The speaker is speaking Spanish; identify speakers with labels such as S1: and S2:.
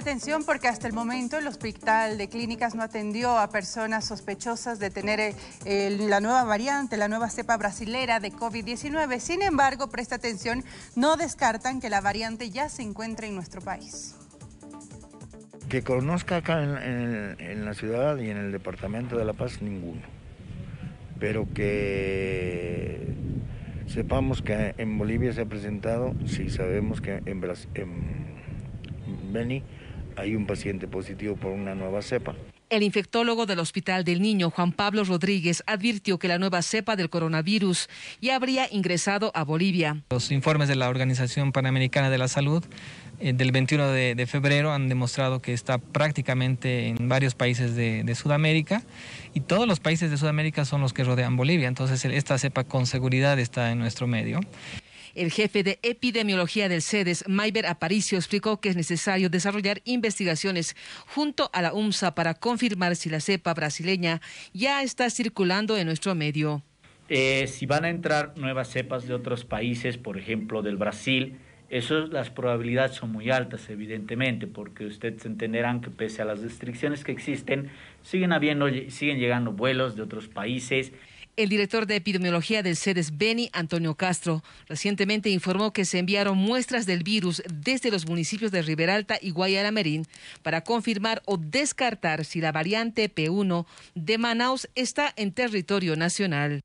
S1: Atención porque hasta el momento el Hospital de Clínicas no atendió a personas sospechosas de tener eh, la nueva variante, la nueva cepa brasilera de COVID-19. Sin embargo, presta atención, no descartan que la variante ya se encuentra en nuestro país.
S2: Que conozca acá en, la ciudad y en el departamento de La Paz, ninguno. Pero que sepamos que en Bolivia se ha presentado, sí sabemos que en En Beni hay un paciente positivo por una nueva cepa.
S3: El infectólogo del Hospital del Niño, Juan Pablo Rodríguez, advirtió que la nueva cepa del coronavirus ya habría ingresado a Bolivia.
S4: Los informes de la Organización Panamericana de la Salud eh, del 21 de, febrero han demostrado que está prácticamente en varios países de, de, Sudamérica y todos los países de Sudamérica son los que rodean Bolivia, entonces esta cepa con seguridad está en nuestro medio.
S3: El jefe de epidemiología del CEDES, Mayber Aparicio, explicó que es necesario desarrollar investigaciones junto a la UMSA para confirmar si la cepa brasileña ya está circulando en nuestro medio.
S5: Eh, si van a entrar nuevas cepas de otros países, por ejemplo del Brasil, las probabilidades son muy altas, evidentemente, porque ustedes entenderán que pese a las restricciones que existen, siguen, habiendo, siguen llegando vuelos de otros países.
S3: El director de epidemiología del CEDES, Beni Antonio Castro, recientemente informó que se enviaron muestras del virus desde los municipios de Riberalta y Guayalamerín para confirmar o descartar si la variante P1 de Manaus está en territorio nacional.